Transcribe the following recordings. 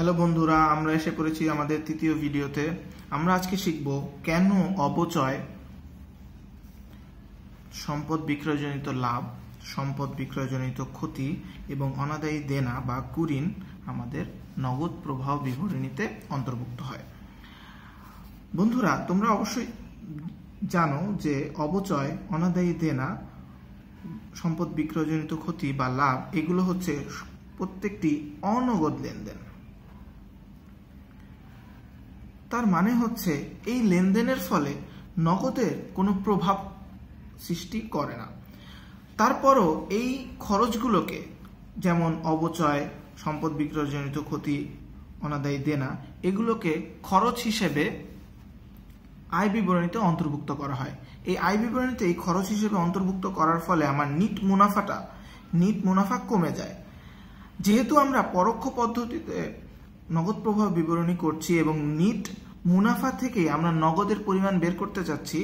hello বন্ধুরা আমরা এসে পড়েছি আমাদের তৃতীয় ভিডিওতে আমরা আজকে শিখব কেন অপচয় সম্পদ বিক্রয়জনিত লাভ সম্পদ বিক্রয়জনিত ক্ষতি এবং অনাদায়ী দেনা বা কুরিন আমাদের নগদ প্রবাহ বিবরণীতে অন্তর্ভুক্ত হয় বন্ধুরা তোমরা অবশ্যই জানো যে অবচয় অনাদায়ী দেনা সম্পদ বিক্রয়জনিত ক্ষতি বা লাভ এগুলো হচ্ছে প্রত্যেকটি অনগদ লেনদেন তার মানে হচ্ছে এই লেনদেনের ফলে নগদের কোনো প্রভাব সৃষ্টি করে না তারপরও এই খরচগুলোকে যেমন অবচয় সম্পদ বিক্রয়জনিত ক্ষতি অনাদায়ী দেনা এগুলোকে খরচ হিসেবে আয় বিবরণীতে অন্তর্ভুক্ত করা হয় এই আয় বিবরণীতে এই খরচ হিসেবে অন্তর্ভুক্ত করার ফলে আমার নিট মুনাফাটা নিট মুনাফা কমে যায় যেহেতু আমরা পরোক্ষ পদ্ধতিতে নগদ প্রবাহ বিবরণী করছি এবং নিট মুনাফা থেকে আমরা নগদের পরিমাণ বের করতে চাচ্ছি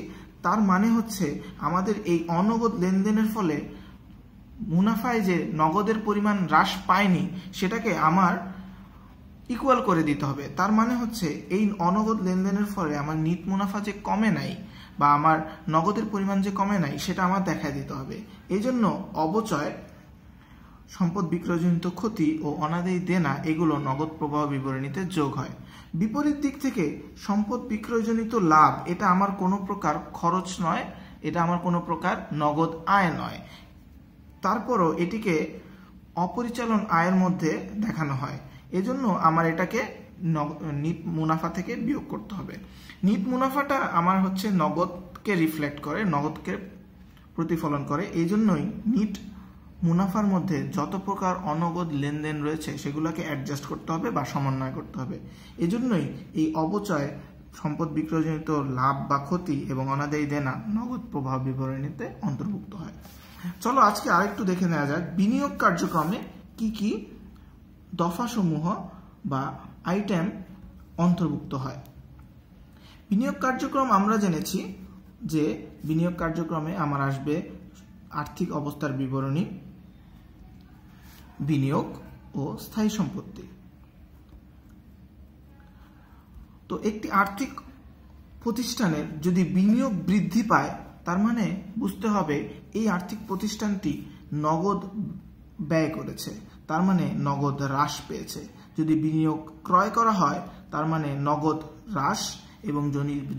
তার মানে হচ্ছে আমাদের এই অনগদ লেনদেনের ফলে মুনাফায় যে নগদের পরিমাণ হ্রাস পায়নি সেটাকে আমার ইকুয়াল করে দিতে হবে তার মানে হচ্ছে এই অনগদ লেনদেনের ফলে আমার নিট মুনাফা যে কমে নাই বা আমার নগদের পরিমাণ যে কমে নাই সেটা আমার দেখা দিতে হবে এই জন্য অবচয় সম্পদ বিক্রয়জনিত ক্ষতি ও অনাদায়ী দেনা এগুলো নগদ প্রবাহ বিবরণীতে যোগ হয় বিপরীত দিক থেকে সম্পদ বিক্রয়জনিত লাভ এটা আমার কোনো প্রকার খরচ নয় এটা আমার কোনো প্রকার নগদ আয় নয় তারপরও এটিকে অপরিচালন আয়ের মধ্যে দেখানো হয় এজন্য আমার এটাকে নিট মুনাফা থেকে বিয়োগ করতে হবে নিট মুনাফাটা আমার হচ্ছে নগদকে রিফ্লেক্ট করে নগদকে প্রতিফলন করে এই জন্যই নিট মুনাফার মধ্যে যত প্রকার অনগদ লেনদেন রয়েছে সেগুলোকে অ্যাডজাস্ট করতে হবে বা সমন্বয় করতে হবে এজন্যই এই অবচয় সম্পদ বিক্রয়জনিত লাভ বা ক্ষতি এবং অনাদায়ী দেনা নগদ প্রভাব বিবরণীতে অন্তর্ভুক্ত হয় চলো আজকে আরেকটু দেখে নেওয়া যাক বিনিয়োগ কার্যক্রমে কি কি দফাসমূহ বা আইটেম অন্তর্ভুক্ত হয় বিনিয়োগ কার্যক্রম আমরা জেনেছি যে বিনিয়োগ কার্যক্রমে আমার আসবে আর্থিক অবস্থার বিবরণী বিনিয়োগ ও স্থায়ী সম্পত্তি তো একটি আর্থিক প্রতিষ্ঠানের যদি বিনিয়োগ বৃদ্ধি পায় তার মানে বুঝতে হবে এই আর্থিক প্রতিষ্ঠানটি নগদ ব্যয় করেছে তার মানে নগদ হ্রাস পেয়েছে যদি বিনিয়োগ ক্রয় করা হয় তার মানে নগদ হ্রাস এবং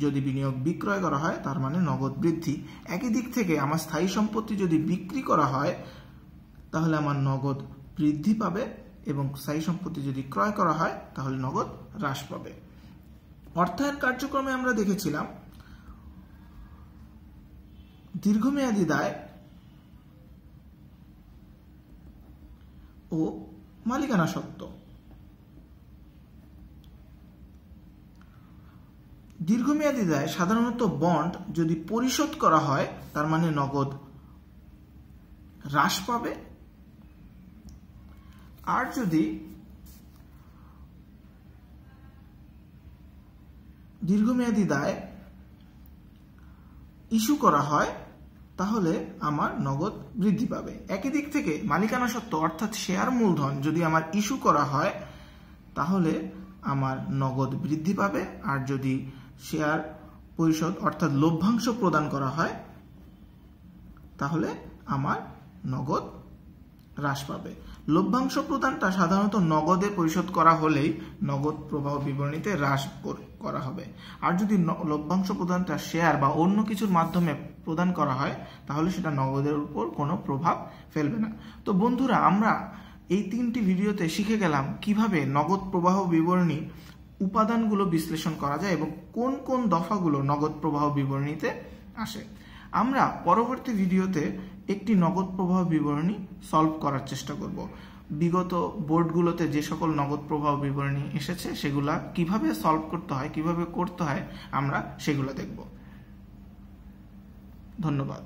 যদি বিনিয়োগ বিক্রয় করা হয় তার মানে নগদ বৃদ্ধি একই দিক থেকে আমার স্থায়ী সম্পত্তি যদি বিক্রি করা হয় তাহলে আমার নগদ বৃদ্ধি পাবে এবং স্থায়ী সম্পত্তি যদি ক্রয় করা হয় তাহলে নগদ হ্রাস পাবে অর্থায়ন কার্যক্রমে আমরা দেখেছিলাম দীর্ঘমেয়াদী দায় ও মালিকানা সত্ত্ব দীর্ঘমেয়াদী দায় সাধারণত বন্ড যদি পরিশোধ করা হয় তার মানে নগদ হ্রাস পাবে আর যদি দীর্ঘমেয়াদী দায় ইস্যু করা হয় তাহলে আমার নগদ বৃদ্ধি পাবে একই দিক থেকে মালিকানা সত্ত্ব অর্থাৎ শেয়ার মূলধন যদি আমার ইস্যু করা হয় তাহলে আমার নগদ বৃদ্ধি পাবে আর যদি শেয়ার পরিশোধ অর্থাৎ লভ্যাংশ প্রদান করা হয় তাহলে আমার নগদ হ্রাস পাবে লভ্যাংশ প্রদানটা সাধারণত নগদে পরিশোধ করা হলেই নগদ প্রবাহ বিবরণীতে হ্রাস করা হবে আর যদি লভ্যাংশ প্রদানটা শেয়ার বা অন্য কিছুর মাধ্যমে প্রদান করা হয় তাহলে সেটা নগদের উপর কোনো প্রভাব ফেলবে না তো বন্ধুরা আমরা এই তিনটি ভিডিওতে শিখে গেলাম কিভাবে নগদ প্রবাহ বিবরণী উপাদানগুলো বিশ্লেষণ করা যায় এবং কোন কোন দফাগুলো নগদ প্রবাহ বিবরণীতে আসে আমরা পরবর্তী ভিডিওতে একটি নগদ প্রবাহ বিবরণী সলভ করার চেষ্টা করব বিগত বোর্ডগুলোতে যে সকল নগদ প্রবাহ বিবরণী এসেছে সেগুলা কিভাবে সলভ করতে হয় কিভাবে করতে হয় আমরা সেগুলো দেখব ধন্যবাদ